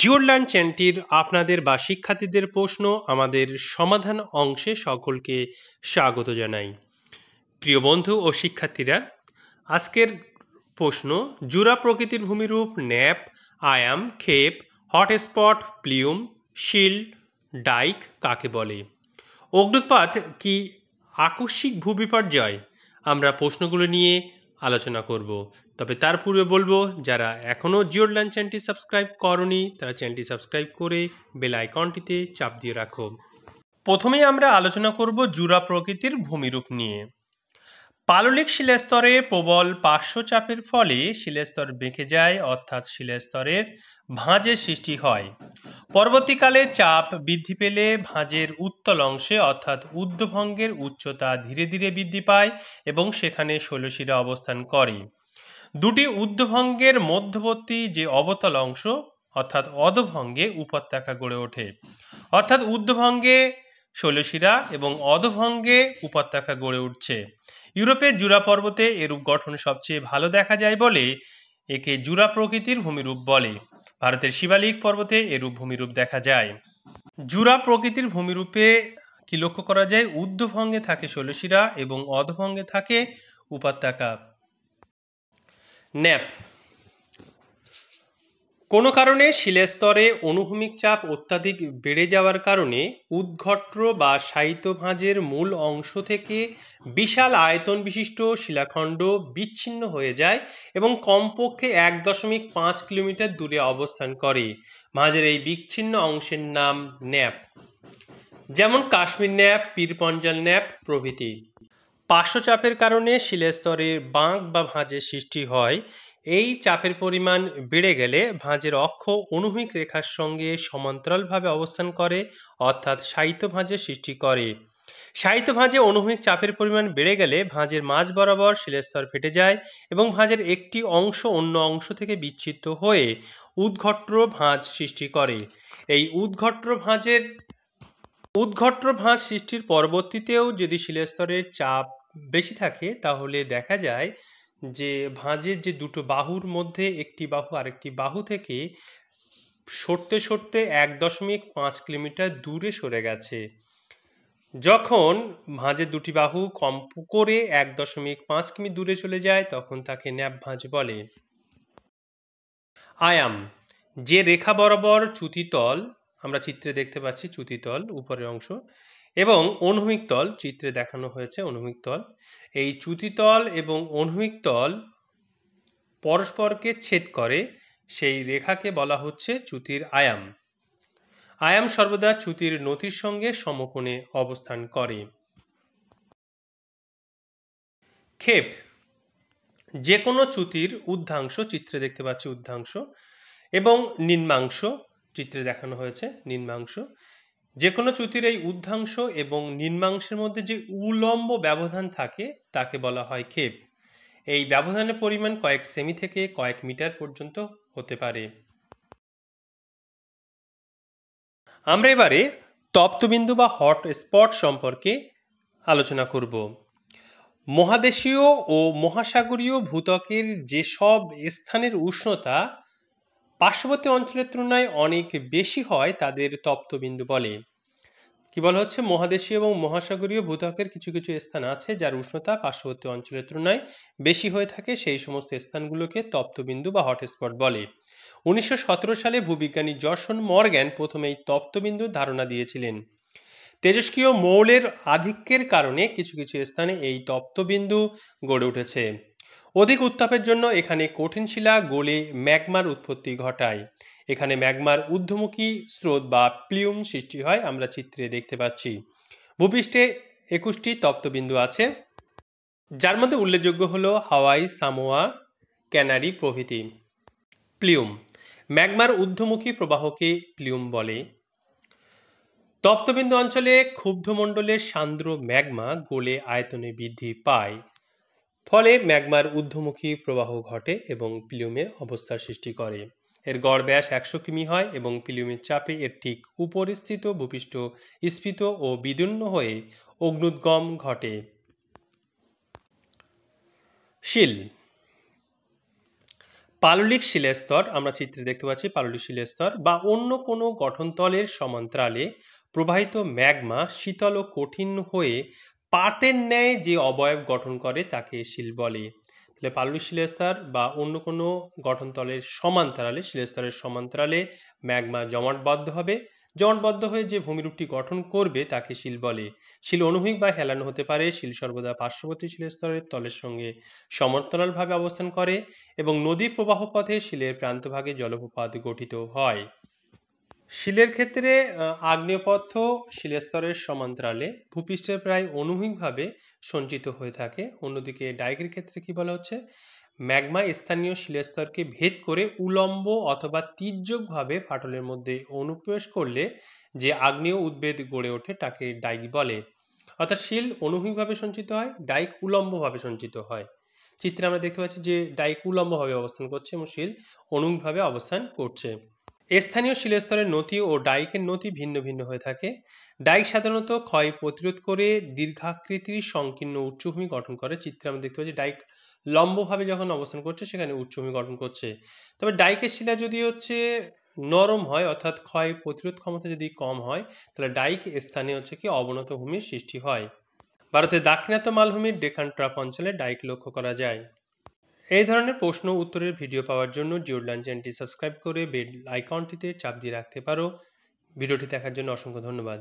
জিওরল্যান্ড চ্যানটির আপনাদের বা শিক্ষার্থীদের প্রশ্ন আমাদের সমাধান অংশে সকলকে স্বাগত জানাই প্রিয় বন্ধু ও শিক্ষার্থীরা আজকের প্রশ্ন জুরা প্রকৃতির ভূমিরূপ ন্যাপ আয়াম খেপ হটস্পট প্লিউম শিল ডাইক কাকে বলে অগ্নুৎপাত কি আকস্মিক ভূবিপর্যয় আমরা প্রশ্নগুলো নিয়ে আলোচনা করব তবে তার পূর্বে বলবো যারা এখনও জিওর লাইন চ্যানেলটি সাবস্ক্রাইব করনি তারা চ্যানেলটি সাবস্ক্রাইব করে বেল আইকনটিতে চাপ দিয়ে রাখো প্রথমেই আমরা আলোচনা করব জুরা প্রকৃতির ভূমিরূপ নিয়ে পাললিক শিলাস্তরে প্রবল পার্শ্বচাপের ফলে শিলাস্তর বেঁকে যায় অর্থাৎ শিলাস্তরের ভাঁজের সৃষ্টি হয় পরবর্তীকালে চাপ বৃদ্ধি পেলে ভাঁজের উত্তল অংশে অর্থাৎ উদ্যভঙ্গের উচ্চতা ধীরে ধীরে বৃদ্ধি পায় এবং সেখানে শৈলশিরা অবস্থান করে দুটি উদ্যভঙ্গের মধ্যবর্তী যে অবতল অংশ অর্থাৎ অধভঙ্গে উপত্যকা গড়ে ওঠে অর্থাৎ উদ্যভঙ্গে শৈলশিরা এবং অধভঙ্গে উপত্যকা গড়ে উঠছে ইউরোপের জুরা পর্বতে এরূপ গঠন সবচেয়ে ভালো দেখা যায় বলে একে জুরা প্রকৃতির ভূমিরূপ বলে ভারতের শিবালিক পর্বতে এরূপ ভূমিরূপ দেখা যায় জুরা প্রকৃতির ভূমিরূপে কি লক্ষ্য করা যায় ঊর্ধ্বভঙ্গে থাকে ষোলশিরা এবং অধভঙ্গে থাকে উপত্যকা ন্যাপ কোনো কারণে শিলাস্তরে অনুভূমিক চাপ অত্যাধিক বেড়ে যাওয়ার কারণে উদ্ঘট্র বা সাহিত্য ভাঁজের মূল অংশ থেকে বিশাল আয়তন বিশিষ্ট শিলাখণ্ড বিচ্ছিন্ন হয়ে যায় এবং কমপক্ষে এক দশমিক পাঁচ কিলোমিটার দূরে অবস্থান করে ভাঁজের এই বিচ্ছিন্ন অংশের নাম ন্যাপ যেমন কাশ্মীর ন্যাপ পীরপঞ্জাল ন্যাপ প্রভৃতি পার্শ্বচাপের কারণে শিলাস্তরের বাঁক বা ভাঁজের সৃষ্টি হয় এই চাপের পরিমাণ বেড়ে গেলে ভাঁজের অক্ষ অনুভূমিক রেখার সঙ্গে সমান্তরালভাবে অবস্থান করে অর্থাৎ সাহিত্য ভাঁজের সৃষ্টি করে সাহিত্য ভাঁজে অনুভূমিক চাপের পরিমাণ বেড়ে গেলে ভাঁজের মাঝ বরাবর শিলাস্তর ফেটে যায় এবং ভাঁজের একটি অংশ অন্য অংশ থেকে বিচ্ছিন্ন হয়ে উদ্ঘট্র ভাঁজ সৃষ্টি করে এই উদ্ঘট্র ভাঁজের উদ্ঘট্র ভাঁজ সৃষ্টির পরবর্তীতেও যদি শিলাস্তরের চাপ বেশি থাকে তাহলে দেখা যায় যে ভাঁজের যে দুটো বাহুর মধ্যে একটি বাহু আরেকটি বাহু থেকে সরতে সরতে এক দশমিক পাঁচ কিলোমিটার দূরে সরে গেছে যখন ভাঁজের দুটি বাহু কম করে এক দশমিক পাঁচ কিমি দূরে চলে যায় তখন তাকে ন্যাপ ভাঁজ বলে আয়াম যে রেখা বরাবর চ্যুতিতল আমরা চিত্রে দেখতে পাচ্ছি চ্যুতিতল উপরের অংশ এবং অনুভূমিক তল চিত্রে দেখানো হয়েছে অনুভূমিক তল এই চ্যুতিতল এবং অনুভূমিক তল পরস্পরকে ছেদ করে সেই রেখাকে বলা হচ্ছে চ্যুতির আয়াম আয়াম সর্বদা চ্যুতির নতির সঙ্গে সমকোণে অবস্থান করে ক্ষেপ যে কোনো চ্যুতির উদ্ধাংশ চিত্রে দেখতে পাচ্ছি উদ্ধাংশ এবং নিম্নাংশ চিত্রে দেখানো হয়েছে নিম্নাংশ যে কোনো চ্যুতির এই উদ্ধাংশ এবং নিম্নাংশের মধ্যে যে উলম্ব ব্যবধান থাকে তাকে বলা হয় ক্ষেপ এই ব্যবধানের পরিমাণ কয়েক সেমি থেকে কয়েক মিটার পর্যন্ত হতে পারে আমরা এবারে তপ্তবিন্দু বা হট স্পট সম্পর্কে আলোচনা করব মহাদেশীয় ও মহাসাগরীয় ভূতকের যেসব স্থানের উষ্ণতা পার্শ্ববর্তী অঞ্চলের তুলনায় অনেক বেশি হয় তাদের তপ্তবিন্দু বলে কি বলা হচ্ছে মহাদেশীয় এবং মহাসাগরীয় ভূত্বকের কিছু কিছু স্থান আছে যার উষ্ণতা পার্শ্ববর্তী অঞ্চলের তুলনায় বেশি হয়ে থাকে সেই সমস্ত স্থানগুলোকে তপ্তবিন্দু বা হটস্পট বলে উনিশশো সালে ভূবিজ্ঞানী জশন মর্গ্যান প্রথমে এই তপ্তবিন্দুর ধারণা দিয়েছিলেন তেজস্ক্রিয় মৌলের আধিক্যের কারণে কিছু কিছু স্থানে এই তপ্তবিন্দু গড়ে উঠেছে অধিক উত্তাপের জন্য এখানে কঠিন শিলা গোলে ম্যাগমার উৎপত্তি ঘটায় এখানে ম্যাগমার ঊর্ধ্বমুখী স্রোত বা প্লিউম সৃষ্টি হয় আমরা চিত্রে দেখতে পাচ্ছি ভূপৃষ্ঠে একুশটি তপ্তবিন্দু আছে যার মধ্যে উল্লেখযোগ্য হল হাওয়াই সামোয়া ক্যানারি প্রভৃতি প্লিউম ম্যাগমার ঊর্ধ্বমুখী প্রবাহকে প্লিউম বলে তপ্তবিন্দু অঞ্চলে ক্ষুব্ধমণ্ডলের সান্দ্র ম্যাগমা গোলে আয়তনে বৃদ্ধি পায় ফলে ম্যাগমার ঊর্ধ্বমুখী প্রবাহ ঘটে এবং প্লিউমের অবস্থার সৃষ্টি করে এর গড় ব্যাস একশো কিমি হয় এবং পিলিউমের চাপে এর ঠিক উপরিস্থিত ভূপৃষ্ঠ স্ফীত ও বিদুন্ন হয়ে অগ্নুদ্গম ঘটে শিল পাললিক শিলাস্তর আমরা চিত্রে দেখতে পাচ্ছি পাললিক শিলাস্তর বা অন্য কোনো গঠনতলের সমান্তরালে প্রবাহিত ম্যাগমা শীতল ও কঠিন হয়ে পাতের ন্যায় যে অবয়ব গঠন করে তাকে শিল বলে তাহলে পাললিক শিলাস্তর বা অন্য কোনো গঠনতলের সমান্তরালে শিলাস্তরের সমান্তরালে ম্যাগমা জমাটবদ্ধ হবে জমাটবদ্ধ হয়ে যে ভূমিরূপটি গঠন করবে তাকে শিল বলে শিল অনুভূমিক বা হেলানো হতে পারে শিল সর্বদা পার্শ্ববর্তী শিলস্তরের তলের সঙ্গে সমান্তরালভাবে অবস্থান করে এবং নদী প্রবাহ পথে শিলের প্রান্তভাগে জলপ্রপাত গঠিত হয় শিলের ক্ষেত্রে আগ্নেয় পদার্থ শিলাস্তরের সমান্তরালে ভূপৃষ্ঠে প্রায় অনুভূমিকভাবে সঞ্চিত হয়ে থাকে অন্যদিকে ডাইগের ক্ষেত্রে কি বলা হচ্ছে ম্যাগমা স্থানীয় শিলাস্তরকে ভেদ করে উলম্ব অথবা তীর্যকভাবে ফাটলের মধ্যে অনুপ্রবেশ করলে যে আগ্নেয় উদ্ভেদ গড়ে ওঠে তাকে ডাইক বলে অর্থাৎ শিল অনুভূমিকভাবে সঞ্চিত হয় ডাইক উলম্বভাবে সঞ্চিত হয় চিত্রে আমরা দেখতে পাচ্ছি যে ডাইক উলম্বভাবে অবস্থান করছে এবং শিল অনুভূমিকভাবে অবস্থান করছে স্থানীয় শিলাস্তরের নথি ও ডাইকের নথি ভিন্ন ভিন্ন হয়ে থাকে ডাইক সাধারণত ক্ষয় প্রতিরোধ করে দীর্ঘাকৃতির সংকীর্ণ উচ্চভূমি গঠন করে চিত্রে আমরা দেখতে পাচ্ছি ডাইক লম্বভাবে যখন অবস্থান করছে সেখানে উচ্চভূমি গঠন করছে তবে ডাইকের শিলা যদি হচ্ছে নরম হয় অর্থাৎ ক্ষয় প্রতিরোধ ক্ষমতা যদি কম হয় তাহলে ডাইক স্থানে হচ্ছে কি অবনত ভূমির সৃষ্টি হয় ভারতের দাক্ষিণাত্য মালভূমির ডেকান ট্রাপ অঞ্চলে ডাইক লক্ষ্য করা যায় এই ধরনের প্রশ্ন উত্তরের ভিডিও পাওয়ার জন্য জিওডলাইন চ্যানেলটি সাবস্ক্রাইব করে বেল আইকনটিতে চাপ দিয়ে রাখতে পারো ভিডিওটি দেখার জন্য অসংখ্য ধন্যবাদ